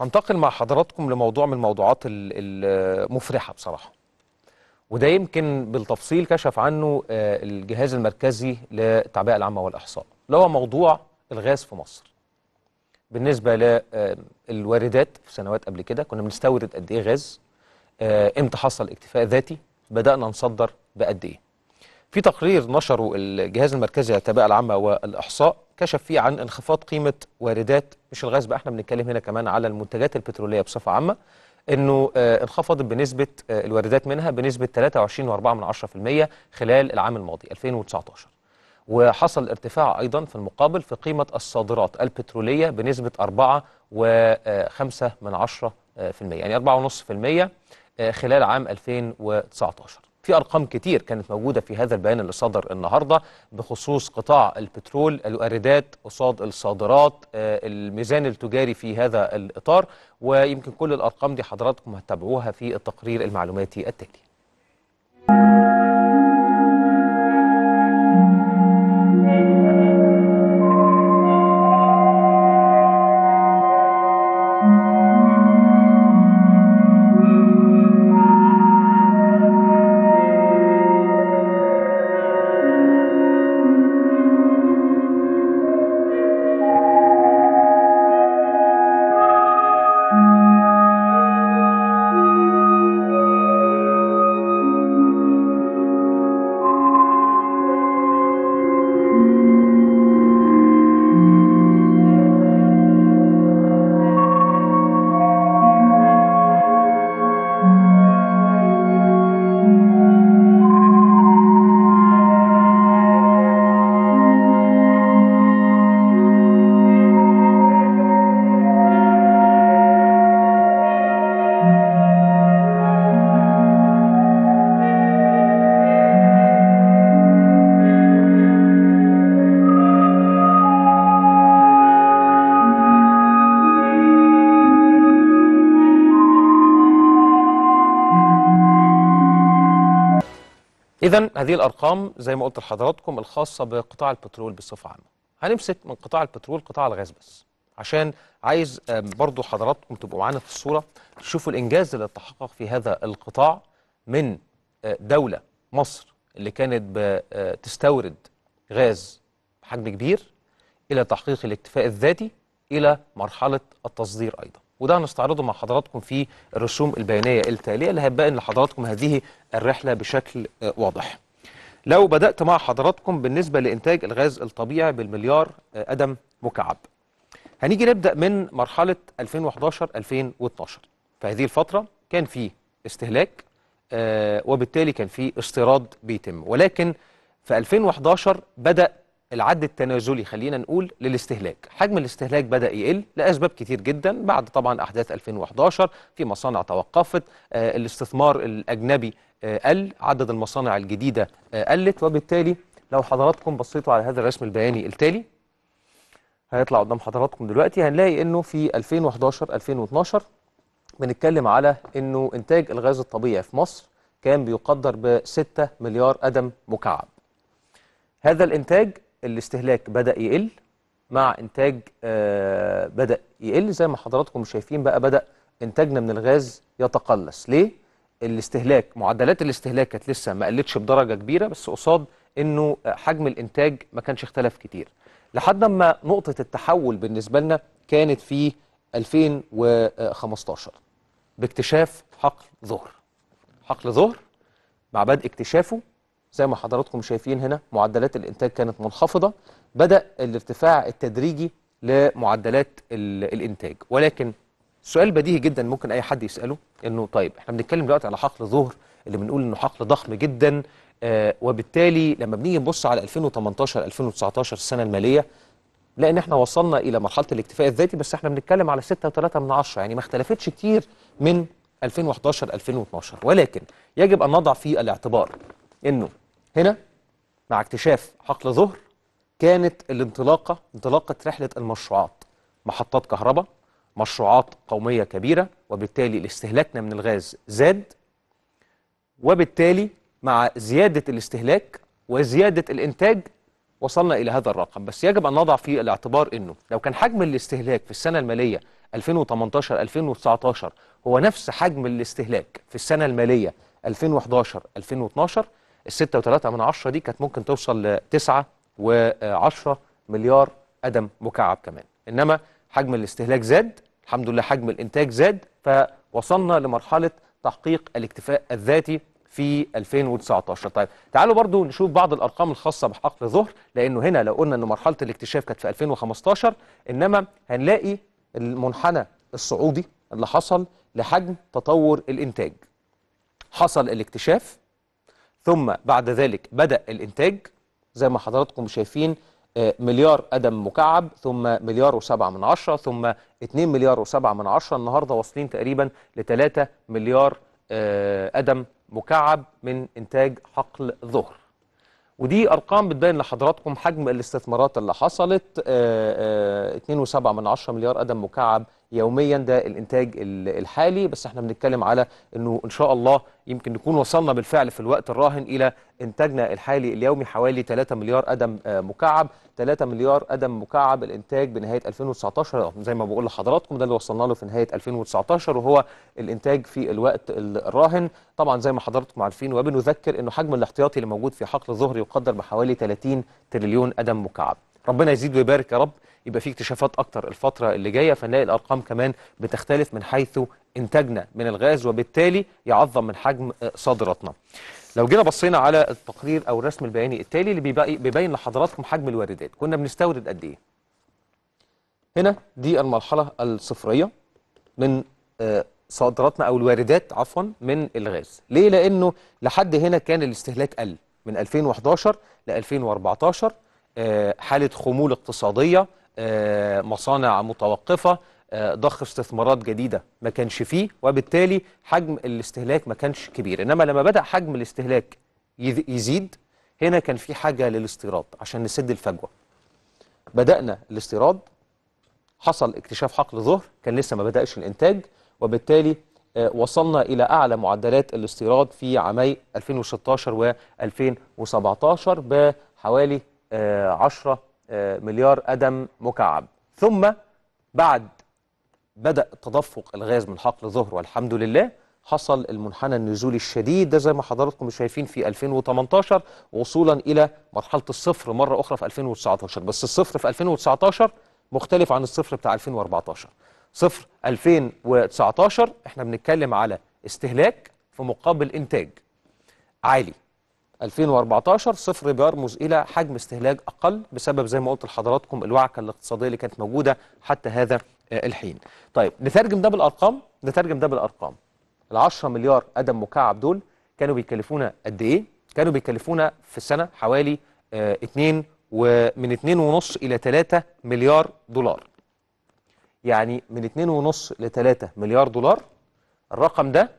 هنتقل مع حضراتكم لموضوع من الموضوعات المفرحة بصراحة وده يمكن بالتفصيل كشف عنه آه، الجهاز المركزي للتعبئة العامة والإحصاء اللي هو موضوع الغاز في مصر بالنسبة للواردات في سنوات قبل كده كنا بنستورد قد إيه غاز آه، امتى حصل اكتفاء ذاتي بدأنا نصدر بقد إيه في تقرير نشره الجهاز المركزي للتعبئة العامة والإحصاء كشف فيه عن انخفاض قيمه واردات مش الغاز بقى احنا بنتكلم هنا كمان على المنتجات البتروليه بصفه عامه انه آه، انخفضت بنسبه آه، الواردات منها بنسبه 23.4% خلال العام الماضي 2019 وحصل ارتفاع ايضا في المقابل في قيمه الصادرات البتروليه بنسبه 4.5 يعني 4.5% آه، خلال عام 2019 في أرقام كتير كانت موجودة في هذا البيان اللي صدر النهاردة بخصوص قطاع البترول الواردات قصاد الصادرات آه، الميزان التجاري في هذا الإطار ويمكن كل الأرقام دي حضراتكم هتتابعوها في التقرير المعلوماتي التالي إذا هذه الأرقام زي ما قلت لحضراتكم الخاصة بقطاع البترول بصفة عامة. هنمسك من قطاع البترول قطاع الغاز بس عشان عايز آه، برضو حضراتكم تبقوا معانا في الصورة تشوفوا الإنجاز اللي تحقق في هذا القطاع من آه، دولة مصر اللي كانت بتستورد آه، غاز بحجم كبير إلى تحقيق الاكتفاء الذاتي إلى مرحلة التصدير أيضاً. وده هنستعرضه مع حضراتكم في الرسوم البيانية التالية اللي هتبين لحضراتكم هذه الرحلة بشكل آه، واضح لو بدأت مع حضراتكم بالنسبة لإنتاج الغاز الطبيعي بالمليار آه، قدم مكعب هنيجي نبدأ من مرحلة 2011-2012 في هذه الفترة كان في استهلاك آه، وبالتالي كان في استيراد بيتم ولكن في 2011 بدأ العد التنازلي خلينا نقول للاستهلاك حجم الاستهلاك بدأ يقل لأسباب كتير جدا بعد طبعا أحداث 2011 في مصانع توقفت آه، الاستثمار الأجنبي آه، قل عدد المصانع الجديدة آه، قلت وبالتالي لو حضراتكم بصيتوا على هذا الرسم البياني التالي هيطلع قدام حضراتكم دلوقتي هنلاقي انه في 2011 2012 بنتكلم على انه انتاج الغاز الطبيعي في مصر كان بيقدر ب 6 مليار قدم مكعب هذا الانتاج الاستهلاك بدا يقل مع انتاج آه، بدا يقل زي ما حضراتكم شايفين بقى بدا انتاجنا من الغاز يتقلص ليه الاستهلاك معدلات الاستهلاك كانت لسه ما قلتش بدرجه كبيره بس قصاد انه حجم الانتاج ما كانش اختلف كتير لحد ما نقطه التحول بالنسبه لنا كانت في 2015 باكتشاف حقل ظهر حقل ظهر مع بدء اكتشافه زي ما حضراتكم شايفين هنا معدلات الإنتاج كانت منخفضة بدأ الارتفاع التدريجي لمعدلات الإنتاج ولكن سؤال بديهي جدا ممكن أي حد يسأله إنه طيب إحنا بنتكلم دلوقتي على حقل ظهر اللي بنقول إنه حقل ضخم جدا آه وبالتالي لما بنيجي نبص على 2018 2019 السنة المالية لان احنا وصلنا الى مرحله الاكتفاء الذاتي بس احنا بنتكلم على 6.3 من 10 يعني ما اختلفتش كتير من 2011 2012 ولكن يجب ان نضع في الاعتبار انه هنا مع اكتشاف حقل ظهر كانت الانطلاقة انطلاقة رحلة المشروعات محطات كهرباء مشروعات قومية كبيرة وبالتالي استهلاكنا من الغاز زاد وبالتالي مع زيادة الاستهلاك وزيادة الإنتاج وصلنا إلى هذا الرقم بس يجب أن نضع في الاعتبار أنه لو كان حجم الاستهلاك في السنة المالية 2018-2019 هو نفس حجم الاستهلاك في السنة المالية 2011-2012 الستة وثلاثة من عشرة دي كانت ممكن توصل لتسعة وعشرة مليار قدم مكعب كمان إنما حجم الاستهلاك زاد الحمد لله حجم الإنتاج زاد فوصلنا لمرحلة تحقيق الاكتفاء الذاتي في 2019 طيب تعالوا برضو نشوف بعض الأرقام الخاصة بحقل ظهر لأنه هنا لو قلنا أن مرحلة الاكتشاف كانت في 2015 إنما هنلاقي المنحنى الصعودي اللي حصل لحجم تطور الإنتاج حصل الاكتشاف ثم بعد ذلك بدأ الإنتاج زي ما حضراتكم شايفين آه، مليار قدم مكعب ثم مليار وسبعة من عشرة ثم 2 مليار وسبعة من عشرة النهاردة واصلين تقريبا ل 3 مليار آه، قدم مكعب من إنتاج حقل ظهر ودي أرقام بتبين لحضراتكم حجم الاستثمارات اللي حصلت 2.7 آه، من مليار قدم مكعب يوميا ده الانتاج الحالي بس احنا بنتكلم على انه ان شاء الله يمكن نكون وصلنا بالفعل في الوقت الراهن الى انتاجنا الحالي اليومي حوالي 3 مليار قدم آه، مكعب 3 مليار قدم مكعب الانتاج بنهايه 2019 زي ما بقول لحضراتكم ده اللي وصلنا له في نهايه 2019 وهو الانتاج في الوقت الراهن طبعا زي ما حضراتكم عارفين وبنذكر انه حجم الاحتياطي اللي موجود في حقل الظهر يقدر بحوالي 30 تريليون قدم مكعب ربنا يزيد ويبارك يا رب يبقى في اكتشافات اكتر الفتره اللي جايه فنلاقي الارقام كمان بتختلف من حيث انتاجنا من الغاز وبالتالي يعظم من حجم آه، صادراتنا لو جينا بصينا على التقرير او الرسم البياني التالي اللي بيبين لحضراتكم حجم الواردات كنا بنستورد قد ايه هنا دي المرحله الصفريه من آه، صادراتنا او الواردات عفوا من الغاز ليه لانه لحد هنا كان الاستهلاك قل من 2011 ل 2014 آه، حاله خمول اقتصاديه آه، مصانع متوقفة آه، ضخ استثمارات جديدة ما كانش فيه وبالتالي حجم الاستهلاك ما كانش كبير إنما لما بدأ حجم الاستهلاك يزيد هنا كان في حاجة للاستيراد عشان نسد الفجوة بدأنا الاستيراد حصل اكتشاف حقل ظهر كان لسه ما بدأش الإنتاج وبالتالي آه، وصلنا إلى أعلى معدلات الاستيراد في عامي 2016 و 2017 بحوالي 10 آه، مليار قدم مكعب ثم بعد بدأ تدفق الغاز من حقل ظهر والحمد لله حصل المنحنى النزولي الشديد ده زي ما حضراتكم شايفين في 2018 وصولا إلى مرحلة الصفر مرة أخرى في 2019 بس الصفر في 2019 مختلف عن الصفر بتاع 2014 صفر 2019 احنا بنتكلم على استهلاك في مقابل إنتاج عالي 2014 صفر بيرمز إلى حجم استهلاك أقل بسبب زي ما قلت لحضراتكم الوعكة الاقتصادية اللي كانت موجودة حتى هذا آه، الحين طيب نترجم ده بالأرقام نترجم ده بالأرقام ال 10 مليار قدم مكعب دول كانوا بيكلفونا قد إيه؟ كانوا بيكلفونا في السنة حوالي 2 ومن 2.5 إلى 3 مليار دولار يعني من 2.5 ل 3 مليار دولار الرقم ده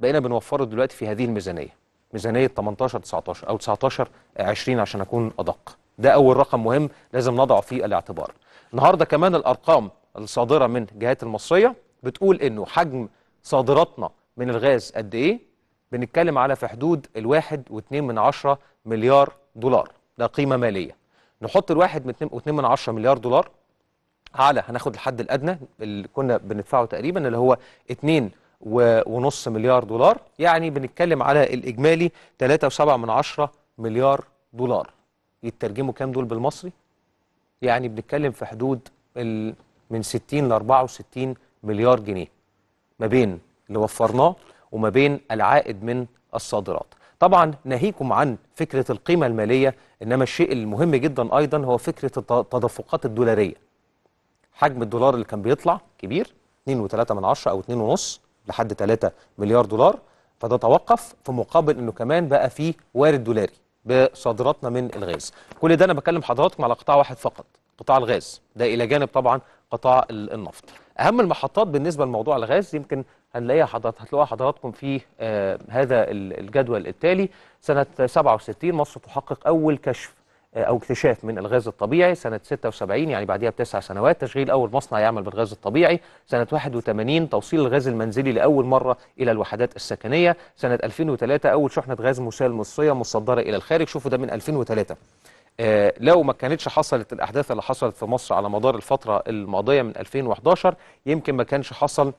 بقينا بنوفره دلوقتي في هذه الميزانية ميزانيه 18 19 او 19 20 عشان اكون ادق ده اول رقم مهم لازم نضعه في الاعتبار النهارده كمان الارقام الصادره من جهات المصريه بتقول انه حجم صادراتنا من الغاز قد ايه بنتكلم على في حدود الواحد واتنين من عشرة مليار دولار ده قيمة مالية نحط الواحد واتنين من عشرة مليار دولار على هناخد الحد الأدنى اللي كنا بندفعه تقريبا اللي هو اتنين ونص مليار دولار يعني بنتكلم على الإجمالي 3.7 من مليار دولار يترجموا كام دول بالمصري يعني بنتكلم في حدود من 60 ل 64 مليار جنيه ما بين اللي وفرناه وما بين العائد من الصادرات طبعا ناهيكم عن فكرة القيمة المالية إنما الشيء المهم جدا أيضا هو فكرة التدفقات الدولارية حجم الدولار اللي كان بيطلع كبير 2.3 من عشرة أو 2.5 لحد 3 مليار دولار فده توقف في مقابل انه كمان بقى فيه وارد دولاري بصادراتنا من الغاز كل ده انا بكلم حضراتكم على قطاع واحد فقط قطاع الغاز ده الى جانب طبعا قطاع النفط اهم المحطات بالنسبه لموضوع الغاز يمكن هنلاقيها حضرات هتلاقوها حضراتكم في آه هذا الجدول التالي سنه 67 مصر تحقق اول كشف او اكتشاف من الغاز الطبيعي سنه 76 يعني بعديها بتسع سنوات تشغيل اول مصنع يعمل بالغاز الطبيعي سنه 81 توصيل الغاز المنزلي لاول مره الى الوحدات السكنيه سنه 2003 اول شحنه غاز مسال مصريه مصدره الى الخارج شوفوا ده من 2003 آه، لو ما كانتش حصلت الاحداث اللي حصلت في مصر على مدار الفتره الماضيه من 2011 يمكن ما كانش حصل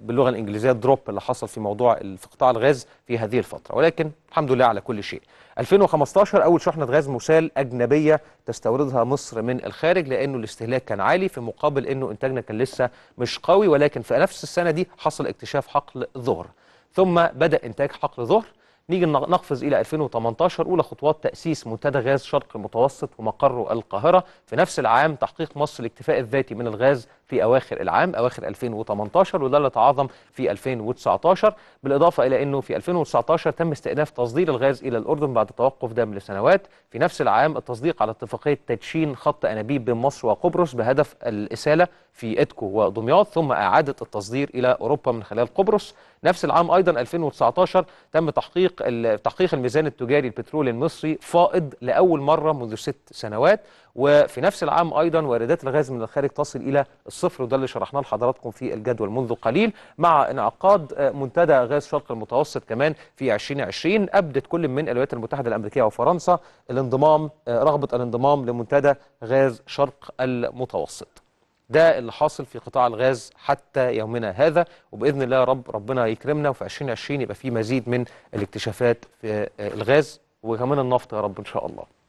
باللغه الانجليزيه الدروب اللي حصل في موضوع في قطاع الغاز في هذه الفتره ولكن الحمد لله على كل شيء 2015 اول شحنه غاز مسال اجنبيه تستوردها مصر من الخارج لانه الاستهلاك كان عالي في مقابل انه انتاجنا كان لسه مش قوي ولكن في نفس السنه دي حصل اكتشاف حقل ظهر ثم بدا انتاج حقل ظهر نيجي نقفز الى 2018 اولى خطوات تاسيس منتدى غاز شرق المتوسط ومقره القاهره في نفس العام تحقيق مصر الاكتفاء الذاتي من الغاز في أواخر العام أواخر 2018 وده اللي تعاظم في 2019 بالإضافة إلى أنه في 2019 تم استئناف تصدير الغاز إلى الأردن بعد توقف دام لسنوات في نفس العام التصديق على اتفاقية تدشين خط أنابيب بين مصر وقبرص بهدف الإسالة في إدكو ودمياط ثم إعادة التصدير إلى أوروبا من خلال قبرص نفس العام أيضا 2019 تم تحقيق تحقيق الميزان التجاري البترولي المصري فائض لأول مرة منذ ست سنوات وفي نفس العام أيضا واردات الغاز من الخارج تصل إلى الصفر وده اللي شرحناه لحضراتكم في الجدول منذ قليل مع انعقاد آه، منتدى غاز شرق المتوسط كمان في 2020 أبدت كل من الولايات المتحدة الأمريكية وفرنسا الانضمام آه، رغبة الانضمام لمنتدى غاز شرق المتوسط ده اللي حاصل في قطاع الغاز حتى يومنا هذا وباذن الله رب ربنا يكرمنا وفي 2020 يبقى في مزيد من الاكتشافات في آه، الغاز وكمان النفط يا رب ان شاء الله